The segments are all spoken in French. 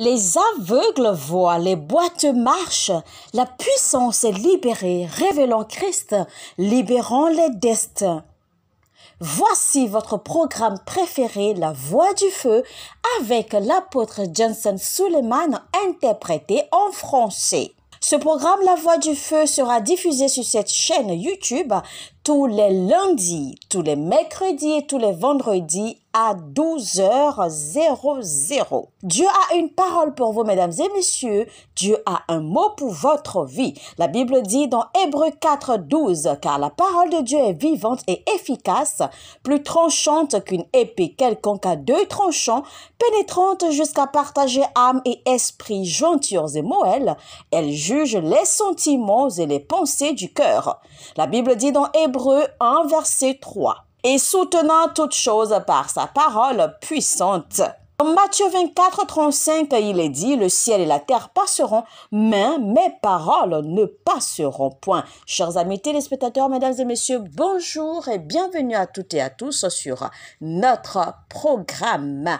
Les aveugles voient, les boîtes marchent, la puissance est libérée, révélant Christ, libérant les destins. Voici votre programme préféré, La Voix du Feu, avec l'apôtre Johnson Suleiman, interprété en français. Ce programme La Voix du Feu sera diffusé sur cette chaîne YouTube tous les lundis, tous les mercredis et tous les vendredis à 12h00. Dieu a une parole pour vous, mesdames et messieurs. Dieu a un mot pour votre vie. La Bible dit dans Hébreu 4, 12, car la parole de Dieu est vivante et efficace, plus tranchante qu'une épée quelconque à deux tranchants, pénétrante jusqu'à partager âme et esprit, jointures et moelles. Elle juge les sentiments et les pensées du cœur. La Bible dit dans Hébreu 1, verset 3 et soutenant toutes choses par sa parole puissante. Dans Matthieu 24, 35, il est dit, le ciel et la terre passeront, mais mes paroles ne passeront point. Chers amis téléspectateurs, mesdames et messieurs, bonjour et bienvenue à toutes et à tous sur notre programme.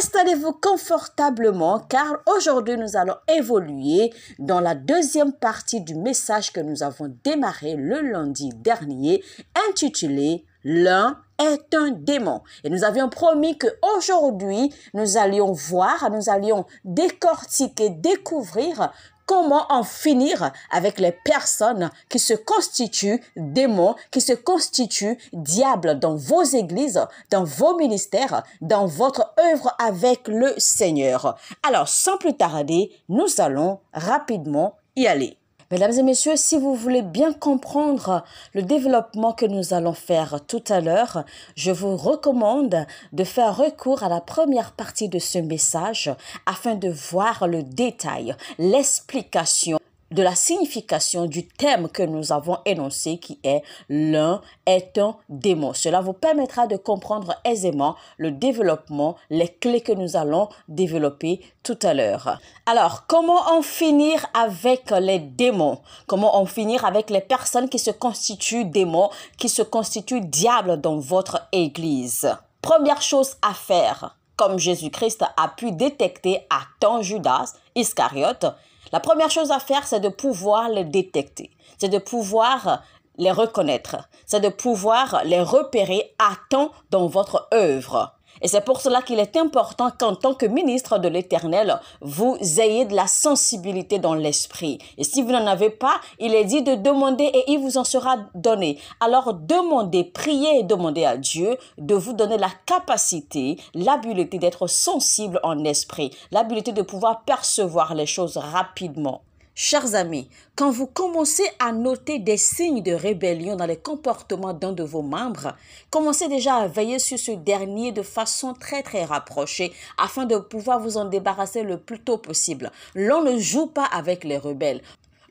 Installez-vous confortablement car aujourd'hui nous allons évoluer dans la deuxième partie du message que nous avons démarré le lundi dernier intitulé L'un est un démon. Et nous avions promis que aujourd'hui, nous allions voir, nous allions décortiquer, découvrir comment en finir avec les personnes qui se constituent démons, qui se constituent diables dans vos églises, dans vos ministères, dans votre œuvre avec le Seigneur. Alors, sans plus tarder, nous allons rapidement y aller. Mesdames et messieurs, si vous voulez bien comprendre le développement que nous allons faire tout à l'heure, je vous recommande de faire recours à la première partie de ce message afin de voir le détail, l'explication de la signification du thème que nous avons énoncé qui est l'un est un démon. Cela vous permettra de comprendre aisément le développement, les clés que nous allons développer tout à l'heure. Alors, comment en finir avec les démons Comment en finir avec les personnes qui se constituent démons, qui se constituent diables dans votre église Première chose à faire, comme Jésus-Christ a pu détecter à temps Judas Iscariote, la première chose à faire, c'est de pouvoir les détecter, c'est de pouvoir les reconnaître, c'est de pouvoir les repérer à temps dans votre œuvre. Et c'est pour cela qu'il est important qu'en tant que ministre de l'Éternel, vous ayez de la sensibilité dans l'esprit. Et si vous n'en avez pas, il est dit de demander et il vous en sera donné. Alors demandez, priez et demandez à Dieu de vous donner la capacité, l'habileté d'être sensible en esprit, l'habileté de pouvoir percevoir les choses rapidement. Chers amis, quand vous commencez à noter des signes de rébellion dans les comportements d'un de vos membres, commencez déjà à veiller sur ce dernier de façon très très rapprochée afin de pouvoir vous en débarrasser le plus tôt possible. L'on ne joue pas avec les rebelles.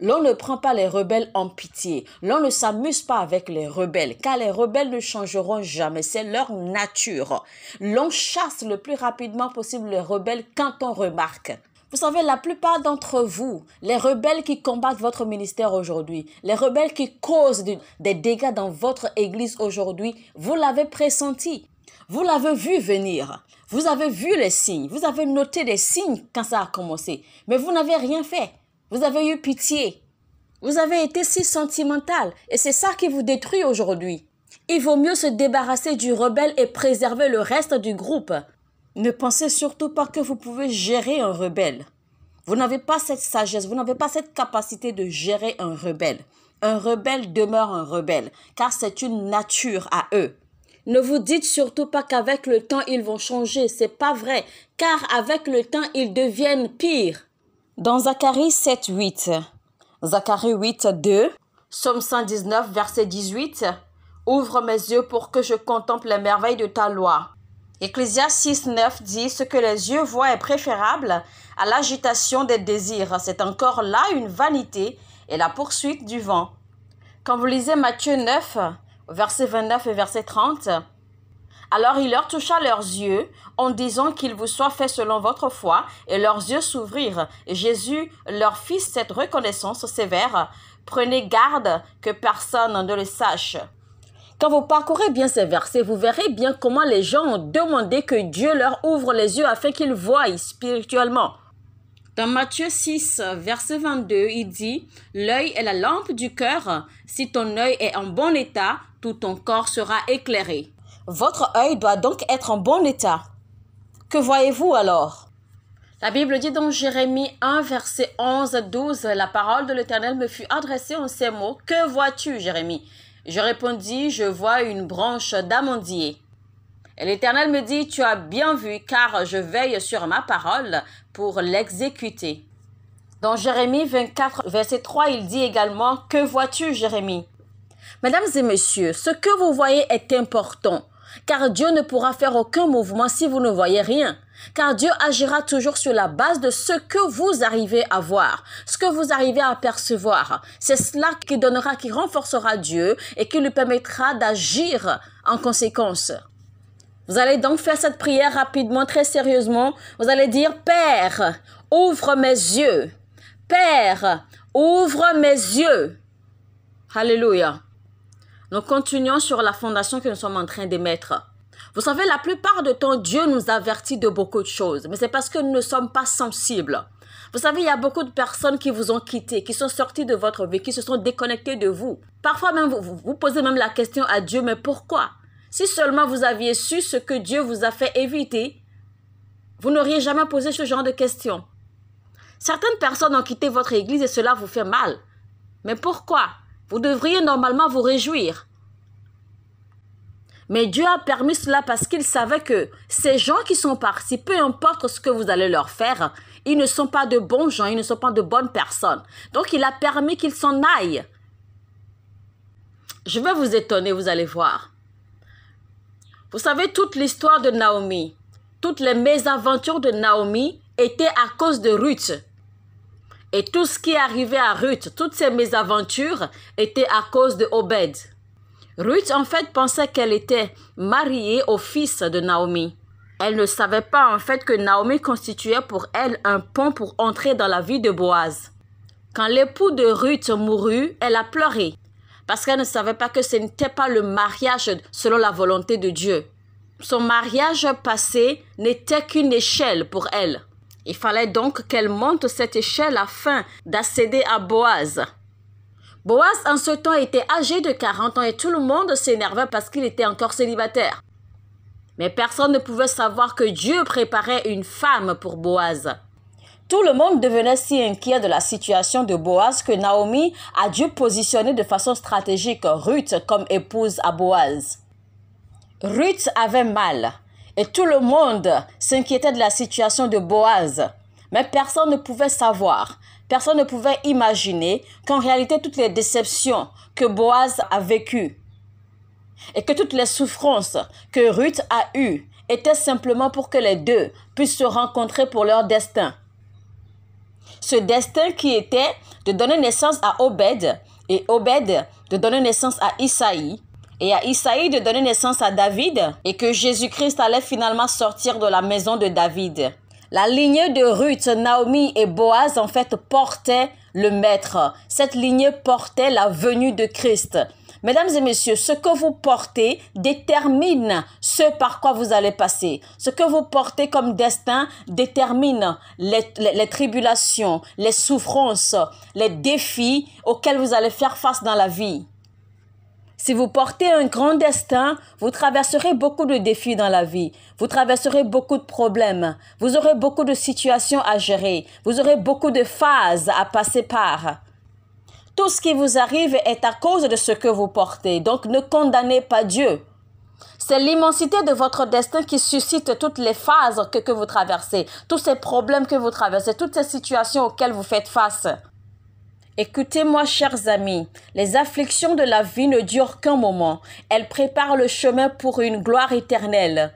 L'on ne prend pas les rebelles en pitié. L'on ne s'amuse pas avec les rebelles, car les rebelles ne changeront jamais. C'est leur nature. L'on chasse le plus rapidement possible les rebelles quand on remarque. Vous savez, la plupart d'entre vous, les rebelles qui combattent votre ministère aujourd'hui, les rebelles qui causent des dégâts dans votre église aujourd'hui, vous l'avez pressenti. Vous l'avez vu venir. Vous avez vu les signes. Vous avez noté des signes quand ça a commencé. Mais vous n'avez rien fait. Vous avez eu pitié. Vous avez été si sentimental. Et c'est ça qui vous détruit aujourd'hui. Il vaut mieux se débarrasser du rebelle et préserver le reste du groupe. Ne pensez surtout pas que vous pouvez gérer un rebelle. Vous n'avez pas cette sagesse, vous n'avez pas cette capacité de gérer un rebelle. Un rebelle demeure un rebelle, car c'est une nature à eux. Ne vous dites surtout pas qu'avec le temps ils vont changer, c'est pas vrai, car avec le temps ils deviennent pires. Dans Zacharie 7, 8, Zacharie 8, 2, Somme 119, verset 18, Ouvre mes yeux pour que je contemple les merveilles de ta loi. Ecclésias 6, 9 dit Ce que les yeux voient est préférable à l'agitation des désirs. C'est encore là une vanité et la poursuite du vent. Quand vous lisez Matthieu 9, verset 29 et verset 30, alors il leur toucha leurs yeux en disant qu'il vous soit fait selon votre foi, et leurs yeux s'ouvrirent. Jésus leur fit cette reconnaissance sévère. Prenez garde que personne ne le sache. Quand vous parcourez bien ces versets, vous verrez bien comment les gens ont demandé que Dieu leur ouvre les yeux afin qu'ils voient spirituellement. Dans Matthieu 6, verset 22, il dit, L'œil est la lampe du cœur. Si ton œil est en bon état, tout ton corps sera éclairé. Votre œil doit donc être en bon état. Que voyez-vous alors La Bible dit dans Jérémie 1, verset 11 12, La parole de l'Éternel me fut adressée en ces mots. Que vois-tu, Jérémie je répondis, je vois une branche d'amandier. Et l'Éternel me dit, tu as bien vu, car je veille sur ma parole pour l'exécuter. Dans Jérémie 24, verset 3, il dit également, Que vois-tu, Jérémie Mesdames et messieurs, ce que vous voyez est important. Car Dieu ne pourra faire aucun mouvement si vous ne voyez rien. Car Dieu agira toujours sur la base de ce que vous arrivez à voir, ce que vous arrivez à percevoir. C'est cela qui donnera, qui renforcera Dieu et qui lui permettra d'agir en conséquence. Vous allez donc faire cette prière rapidement, très sérieusement. Vous allez dire, Père, ouvre mes yeux. Père, ouvre mes yeux. Alléluia. Nous continuons sur la fondation que nous sommes en train de mettre. Vous savez, la plupart de temps, Dieu nous avertit de beaucoup de choses, mais c'est parce que nous ne sommes pas sensibles. Vous savez, il y a beaucoup de personnes qui vous ont quitté, qui sont sorties de votre vie, qui se sont déconnectées de vous. Parfois même, vous, vous posez même la question à Dieu, mais pourquoi Si seulement vous aviez su ce que Dieu vous a fait éviter, vous n'auriez jamais posé ce genre de questions. Certaines personnes ont quitté votre église et cela vous fait mal. Mais pourquoi vous devriez normalement vous réjouir. Mais Dieu a permis cela parce qu'il savait que ces gens qui sont partis, peu importe ce que vous allez leur faire, ils ne sont pas de bons gens, ils ne sont pas de bonnes personnes. Donc il a permis qu'ils s'en aillent. Je vais vous étonner, vous allez voir. Vous savez, toute l'histoire de Naomi, toutes les mésaventures de Naomi étaient à cause de Ruth. Et tout ce qui arrivait à Ruth, toutes ces mésaventures, étaient à cause de Obed. Ruth en fait pensait qu'elle était mariée au fils de Naomi. Elle ne savait pas en fait que Naomi constituait pour elle un pont pour entrer dans la vie de Boaz. Quand l'époux de Ruth mourut, elle a pleuré parce qu'elle ne savait pas que ce n'était pas le mariage selon la volonté de Dieu. Son mariage passé n'était qu'une échelle pour elle. Il fallait donc qu'elle monte cette échelle afin d'accéder à Boaz. Boaz en ce temps était âgé de 40 ans et tout le monde s'énervait parce qu'il était encore célibataire. Mais personne ne pouvait savoir que Dieu préparait une femme pour Boaz. Tout le monde devenait si inquiet de la situation de Boaz que Naomi a dû positionner de façon stratégique Ruth comme épouse à Boaz. Ruth avait mal et tout le monde s'inquiétait de la situation de Boaz. Mais personne ne pouvait savoir, personne ne pouvait imaginer qu'en réalité toutes les déceptions que Boaz a vécues et que toutes les souffrances que Ruth a eues étaient simplement pour que les deux puissent se rencontrer pour leur destin. Ce destin qui était de donner naissance à Obed et Obed de donner naissance à Isaïe et à Isaïe de donner naissance à David et que Jésus-Christ allait finalement sortir de la maison de David. La lignée de Ruth, Naomi et Boaz en fait portait le maître. Cette lignée portait la venue de Christ. Mesdames et messieurs, ce que vous portez détermine ce par quoi vous allez passer. Ce que vous portez comme destin détermine les, les, tribulations, les souffrances, les défis auxquels vous allez faire face dans la vie. Si vous portez un grand destin, vous traverserez beaucoup de défis dans la vie. Vous traverserez beaucoup de problèmes. Vous aurez beaucoup de situations à gérer. Vous aurez beaucoup de phases à passer par. Tout ce qui vous arrive est à cause de ce que vous portez. Donc ne condamnez pas Dieu. C'est l'immensité de votre destin qui suscite toutes les phases que, vous traversez, tous ces problèmes que vous traversez, toutes ces situations auxquelles vous faites face. Écoutez-moi, chers amis, les afflictions de la vie ne durent qu'un moment. Elles préparent le chemin pour une gloire éternelle.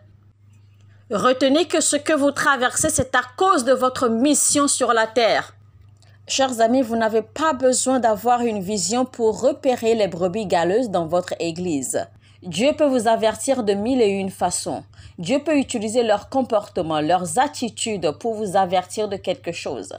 Retenez que ce que vous traversez, c'est à cause de votre mission sur la terre. Chers amis, vous n'avez pas besoin d'avoir une vision pour repérer les brebis galeuses dans votre église. Dieu peut vous avertir de mille et une façons. Dieu peut utiliser leurs comportements, leurs attitudes pour vous avertir de quelque chose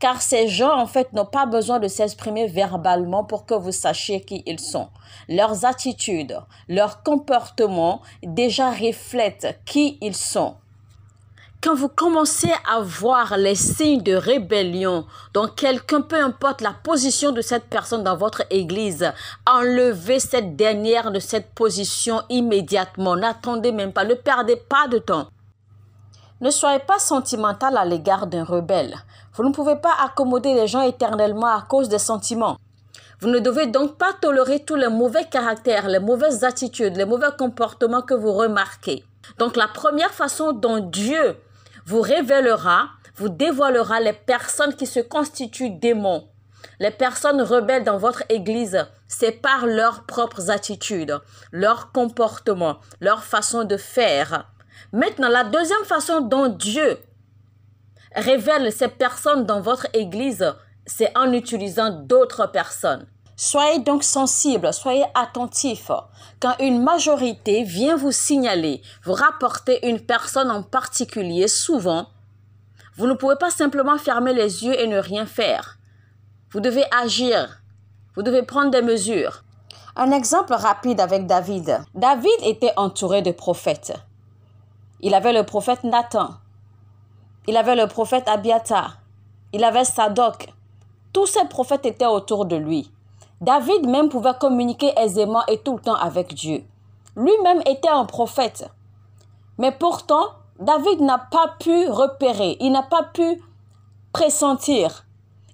car ces gens, en fait, n'ont pas besoin de s'exprimer verbalement pour que vous sachiez qui ils sont. Leurs attitudes, leurs comportements déjà reflètent qui ils sont quand vous commencez à voir les signes de rébellion dans quelqu'un, peu importe la position de cette personne dans votre église, enlevez cette dernière de cette position immédiatement. N'attendez même pas, ne perdez pas de temps. Ne soyez pas sentimental à l'égard d'un rebelle. Vous ne pouvez pas accommoder les gens éternellement à cause des sentiments. Vous ne devez donc pas tolérer tous les mauvais caractères, les mauvaises attitudes, les mauvais comportements que vous remarquez. Donc la première façon dont Dieu vous révélera, vous dévoilera les personnes qui se constituent démons, les personnes rebelles dans votre Église, c'est par leurs propres attitudes, leurs comportements, leur façon de faire. Maintenant, la deuxième façon dont Dieu révèle ces personnes dans votre Église, c'est en utilisant d'autres personnes. Soyez donc sensible, soyez attentif. Quand une majorité vient vous signaler, vous rapporter une personne en particulier, souvent, vous ne pouvez pas simplement fermer les yeux et ne rien faire. Vous devez agir. Vous devez prendre des mesures. Un exemple rapide avec David. David était entouré de prophètes. Il avait le prophète Nathan, il avait le prophète Abiata, Il avait Sadoc. Tous ces prophètes étaient autour de lui. David même pouvait communiquer aisément et tout le temps avec Dieu. Lui-même était un prophète. Mais pourtant, David n'a pas pu repérer, il n'a pas pu pressentir,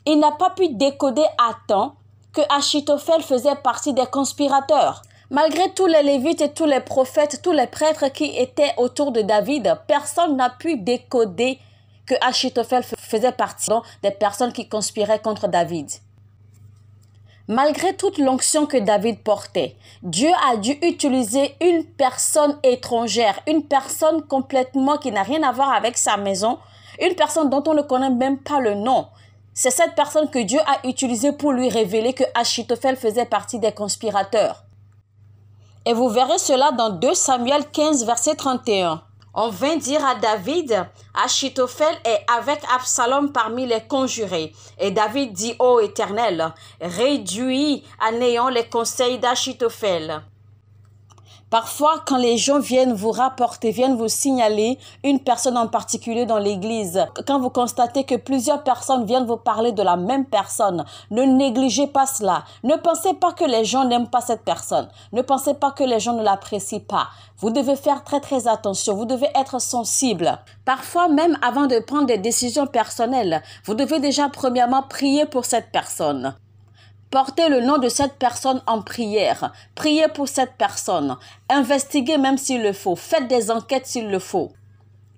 il n'a pas pu décoder à temps que Achitophel faisait partie des conspirateurs. Malgré tous les lévites et tous les prophètes, tous les prêtres qui étaient autour de David, personne n'a pu décoder que Achitophel faisait partie des personnes qui conspiraient contre David. Malgré toute l'onction que David portait, Dieu a dû utiliser une personne étrangère, une personne complètement qui n'a rien à voir avec sa maison, une personne dont on ne connaît même pas le nom. C'est cette personne que Dieu a utilisée pour lui révéler que Achitophel faisait partie des conspirateurs. Et vous verrez cela dans 2 Samuel 15, verset 31. On vint dire à David, Achitophel est avec Absalom parmi les conjurés. Et David dit, Ô Éternel, réduis à néant les conseils d'Achitophel. Parfois, quand les gens viennent vous rapporter, viennent vous signaler une personne en particulier dans l'église, quand vous constatez que plusieurs personnes viennent vous parler de la même personne, ne négligez pas cela. Ne pensez pas que les gens n'aiment pas cette personne. Ne pensez pas que les gens ne l'apprécient pas. Vous devez faire très très attention. Vous devez être sensible. Parfois, même avant de prendre des décisions personnelles, vous devez déjà premièrement prier pour cette personne. Portez le nom de cette personne en prière. Priez pour cette personne. Investiguez même s'il le faut. Faites des enquêtes s'il le faut.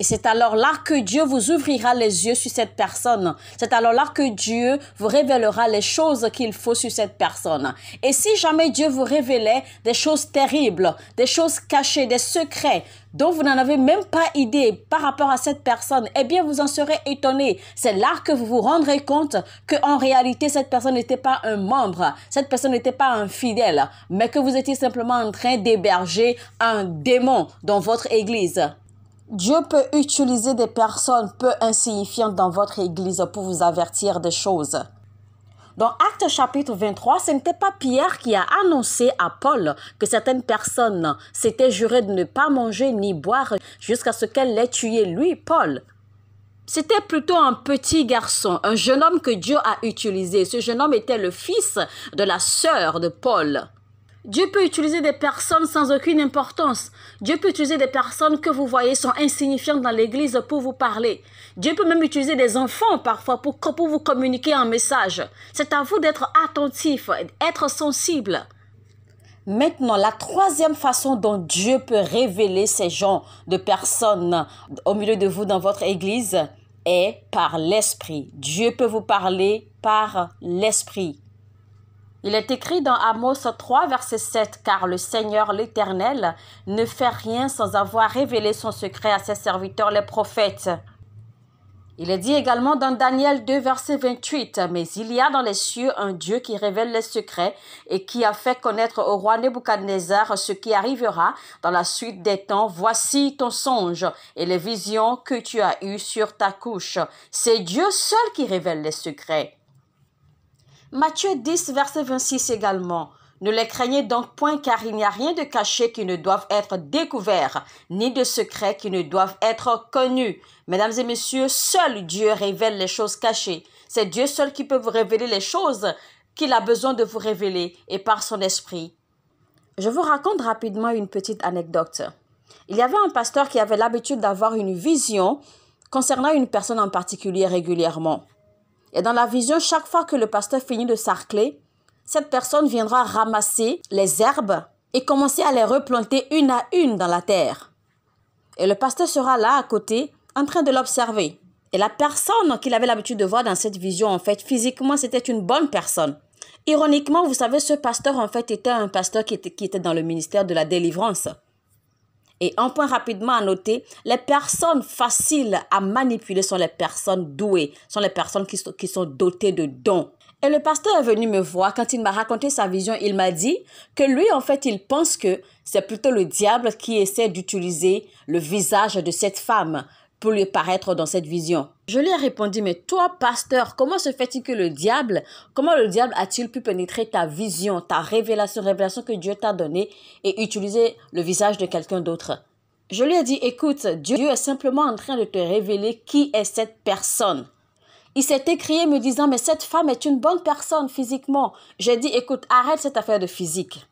Et c'est alors là que Dieu vous ouvrira les yeux sur cette personne. C'est alors là que Dieu vous révélera les choses qu'il faut sur cette personne. Et si jamais Dieu vous révélait des choses terribles, des choses cachées, des secrets, dont vous n'en avez même pas idée par rapport à cette personne, eh bien, vous en serez étonné. C'est là que vous vous rendrez compte que réalité, cette personne n'était pas un membre, cette personne n'était pas un fidèle, mais que vous étiez simplement en train d'héberger un démon dans votre église. Dieu peut utiliser des personnes peu insignifiantes dans votre église pour vous avertir des choses. Dans Actes chapitre 23, ce n'était pas Pierre qui a annoncé à Paul que certaines personnes s'étaient jurées de ne pas manger ni boire jusqu'à ce qu'elle l'ait tué, lui, Paul. C'était plutôt un petit garçon, un jeune homme que Dieu a utilisé. Ce jeune homme était le fils de la sœur de Paul. Dieu peut utiliser des personnes sans aucune importance. Dieu peut utiliser des personnes que vous voyez sont insignifiantes dans l'église pour vous parler. Dieu peut même utiliser des enfants parfois pour, pour vous communiquer un message. C'est à vous d'être attentif, d'être sensible. Maintenant, la troisième façon dont Dieu peut révéler ces gens de personnes au milieu de vous dans votre église est par l'esprit. Dieu peut vous parler par l'esprit. Il est écrit dans Amos 3, verset 7, car le Seigneur l'Éternel ne fait rien sans avoir révélé son secret à ses serviteurs les prophètes. Il est dit également dans Daniel 2, verset 28, mais il y a dans les cieux un Dieu qui révèle les secrets et qui a fait connaître au roi Nebuchadnezzar ce qui arrivera dans la suite des temps. Voici ton songe et les visions que tu as eues sur ta couche. C'est Dieu seul qui révèle les secrets. Matthieu 10, verset 26 également. Ne les craignez donc point car il n'y a rien de caché qui ne doive être découvert, ni de secret qui ne doive être connu Mesdames et messieurs, seul Dieu révèle les choses cachées. C'est Dieu seul qui peut vous révéler les choses qu'il a besoin de vous révéler et par son esprit. Je vous raconte rapidement une petite anecdote. Il y avait un pasteur qui avait l'habitude d'avoir une vision concernant une personne en particulier régulièrement. Et dans la vision, chaque fois que le pasteur finit de sarcler, cette personne viendra ramasser les herbes et commencer à les replanter une à une dans la terre. Et le pasteur sera là à côté en train de l'observer. Et la personne qu'il avait l'habitude de voir dans cette vision, en fait, physiquement, c'était une bonne personne. Ironiquement, vous savez, ce pasteur, en fait, était un pasteur qui était, qui était dans le ministère de la délivrance. Et un point rapidement à noter, les personnes faciles à manipuler sont les personnes douées, sont les personnes qui sont, qui sont dotées de dons. Et le pasteur est venu me voir quand il m'a raconté sa vision. Il m'a dit que lui, en fait, il pense que c'est plutôt le diable qui essaie d'utiliser le visage de cette femme, pour lui paraître dans cette vision. Je lui ai répondu, mais toi, pasteur, comment se fait-il que le diable, comment le diable a-t-il pu pénétrer ta vision, ta révélation, révélation que Dieu t'a donnée et utiliser le visage de quelqu'un d'autre Je lui ai dit, écoute, Dieu est simplement en train de te révéler qui est cette personne. Il s'est écrié me disant, mais cette femme est une bonne personne physiquement. J'ai dit, écoute, arrête cette affaire de physique.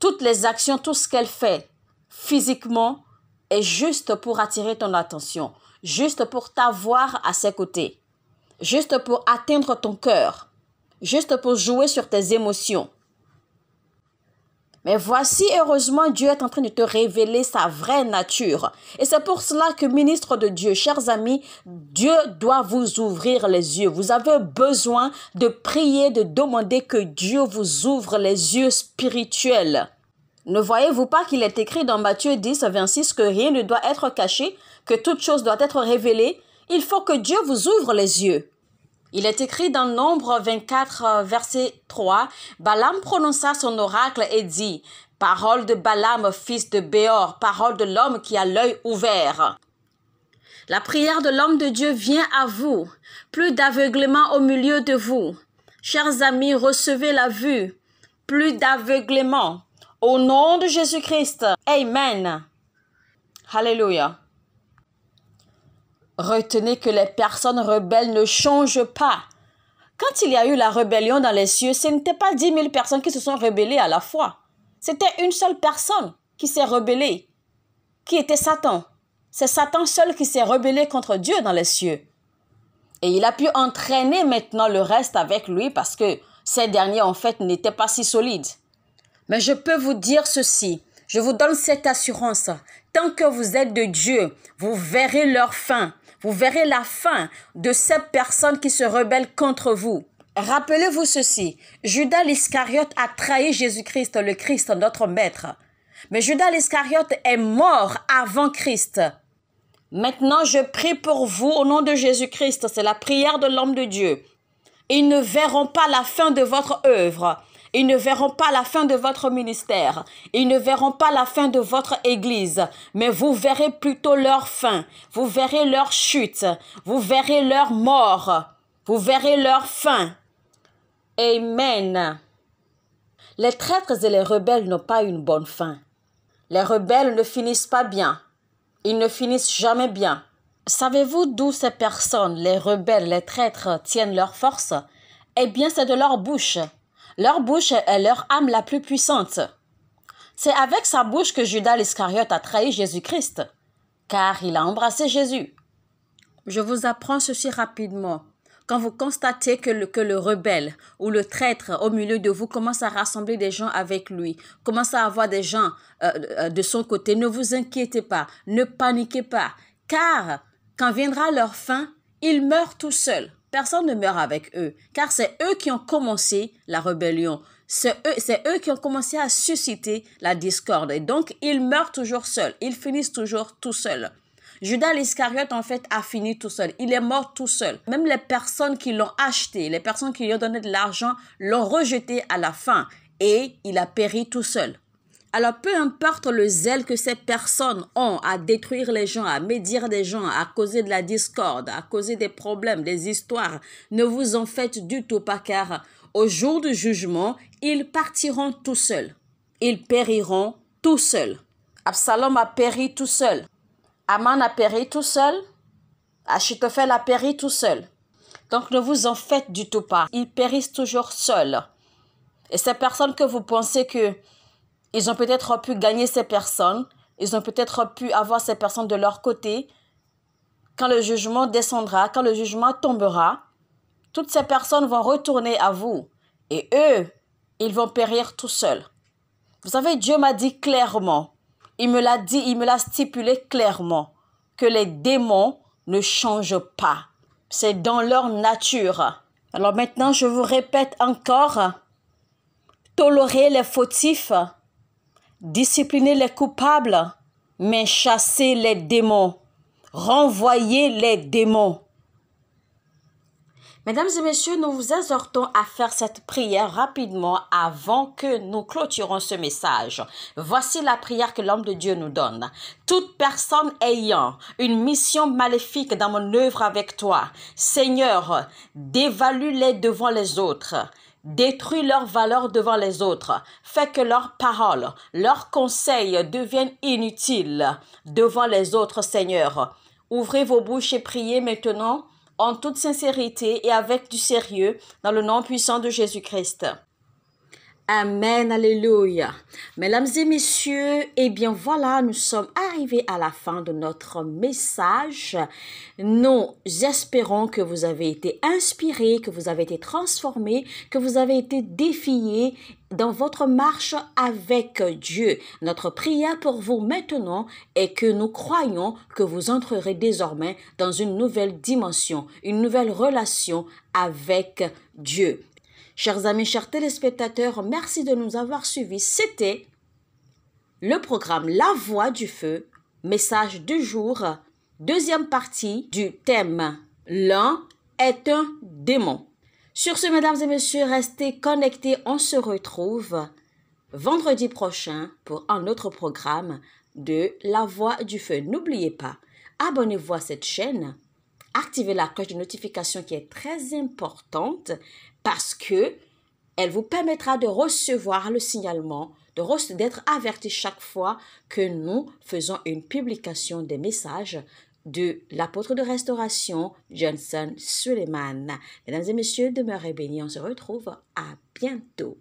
Toutes les actions, tout ce qu'elle fait physiquement, juste pour attirer ton attention, juste pour t'avoir à ses côtés, juste pour atteindre ton cœur, juste pour jouer sur tes émotions. Mais voici, heureusement, Dieu est en train de te révéler sa vraie nature. Et c'est pour cela que, ministre de Dieu, chers amis, Dieu doit vous ouvrir les yeux. Vous avez besoin de prier, de demander que Dieu vous ouvre les yeux spirituels ne voyez-vous pas qu'il est écrit dans Matthieu 10, 26 que rien ne doit être caché, que toute chose doit être révélée Il faut que Dieu vous ouvre les yeux. Il est écrit dans Nombre 24, euh, verset 3, Balaam prononça son oracle et dit, Parole de Balaam, fils de Béor, parole de l'homme qui a l'œil ouvert. La prière de l'homme de Dieu vient à vous, plus d'aveuglement au milieu de vous. Chers amis, recevez la vue, plus d'aveuglement, au nom de Jésus-Christ. Amen. Alléluia. Retenez que les personnes rebelles ne changent pas. Quand il y a eu la rébellion dans les cieux, ce n'était pas dix mille personnes qui se sont rebellées à la fois. C'était une seule personne qui s'est rebellée, qui était Satan. C'est Satan seul qui s'est rebellé contre Dieu dans les cieux. Et il a pu entraîner maintenant le reste avec lui parce que ces derniers, en fait, n'étaient pas si solides. Mais je peux vous dire ceci. Je vous donne cette assurance. Tant que vous êtes de Dieu, vous verrez leur fin. Vous verrez la fin de cette personne qui se rebelle contre vous. Rappelez-vous ceci. Judas l'Iscariote a trahi Jésus-Christ, le Christ, notre Maître. Mais Judas l'Iscariote est mort avant Christ. Maintenant, je prie pour vous au nom de Jésus-Christ. C'est la prière de l'homme de Dieu. Ils ne verront pas la fin de votre œuvre. Ils ne verront pas la fin de votre ministère. Ils ne verront pas la fin de votre église. Mais vous verrez plutôt leur fin. Vous verrez leur chute. Vous verrez leur mort. Vous verrez leur fin. Amen. Les traîtres et les rebelles n'ont pas une bonne fin. Les rebelles ne finissent pas bien. Ils ne finissent jamais bien. Savez-vous d'où ces personnes, les rebelles, les traîtres, tiennent leur force Eh bien, c'est de leur bouche. Leur bouche est leur âme la plus puissante. C'est avec sa bouche que Judas l'Iscariote a trahi Jésus-Christ, car il a embrassé Jésus. Je vous apprends ceci rapidement. Quand vous constatez que le, que le rebelle ou le traître au milieu de vous commence à rassembler des gens avec lui, commence à avoir des gens euh, euh, de son côté, ne vous inquiétez pas, ne paniquez pas, car quand viendra leur fin, ils meurent tout seuls personne ne meurt avec eux, car c'est eux qui ont commencé la rébellion. C'est eux, eux, qui ont commencé à susciter la discorde. Et donc, ils meurent toujours seuls. Ils finissent toujours tout seuls. Judas l'Iscariote, en fait, a fini tout seul. Il est mort tout seul. Même les personnes qui l'ont acheté, les personnes qui lui ont donné de l'argent, l'ont rejeté à la fin. Et il a péri tout seul. Alors, peu importe le zèle que ces personnes ont à détruire les gens, à médire des gens, à causer de la discorde, à causer des problèmes, des histoires, ne vous en faites du tout pas car au jour du jugement, ils partiront tout seuls. Ils périront tout seuls. Absalom a péri tout seul. Aman a péri tout seul. Achitophel a péri tout seul. Donc ne vous en faites du tout pas. Ils périssent toujours seuls. Et ces personnes que vous pensez que ils ont peut-être pu gagner ces personnes. Ils ont peut-être pu avoir ces personnes de leur côté. Quand le jugement descendra, quand le jugement tombera, toutes ces personnes vont retourner à vous. Et eux, ils vont périr tout seuls. Vous savez, Dieu m'a dit clairement, il me l'a dit, il me l'a stipulé clairement, que les démons ne changent pas. C'est dans leur nature. Alors maintenant, je vous répète encore, tolérer les fautifs, discipliner les coupables, mais chasser les démons, renvoyer les démons. Mesdames et messieurs, nous vous exhortons à faire cette prière rapidement avant que nous clôturons ce message. Voici la prière que l'homme de Dieu nous donne. Toute personne ayant une mission maléfique dans mon œuvre avec toi, Seigneur, dévalue-les devant les autres détruit leur valeur devant les autres, fait que leurs paroles, leurs conseils deviennent inutiles devant les autres, Seigneur. Ouvrez vos bouches et priez maintenant en toute sincérité et avec du sérieux dans le nom puissant de Jésus-Christ. Amen, alléluia. Mesdames et messieurs, et eh bien voilà, nous sommes arrivés à la fin de notre message. Nous espérons que vous avez été inspirés, que vous avez été transformés, que vous avez été défiés dans votre marche avec Dieu. Notre prière pour vous maintenant est que nous croyons que vous entrerez désormais dans une nouvelle dimension, une nouvelle relation avec Dieu. Chers amis, chers téléspectateurs, merci de nous avoir suivis. C'était le programme La Voix du Feu, message du jour, deuxième partie du thème L'un est un démon. Sur ce, mesdames et messieurs, restez connectés. On se retrouve vendredi prochain pour un autre programme de La Voix du Feu. N'oubliez pas, abonnez-vous à cette chaîne, activez la cloche de notification qui est très importante parce que elle vous permettra de recevoir le signalement, d'être averti chaque fois que nous faisons une publication des messages de l'apôtre de restauration Johnson Suleiman. Mesdames et messieurs, demeurez bénis, on se retrouve à bientôt.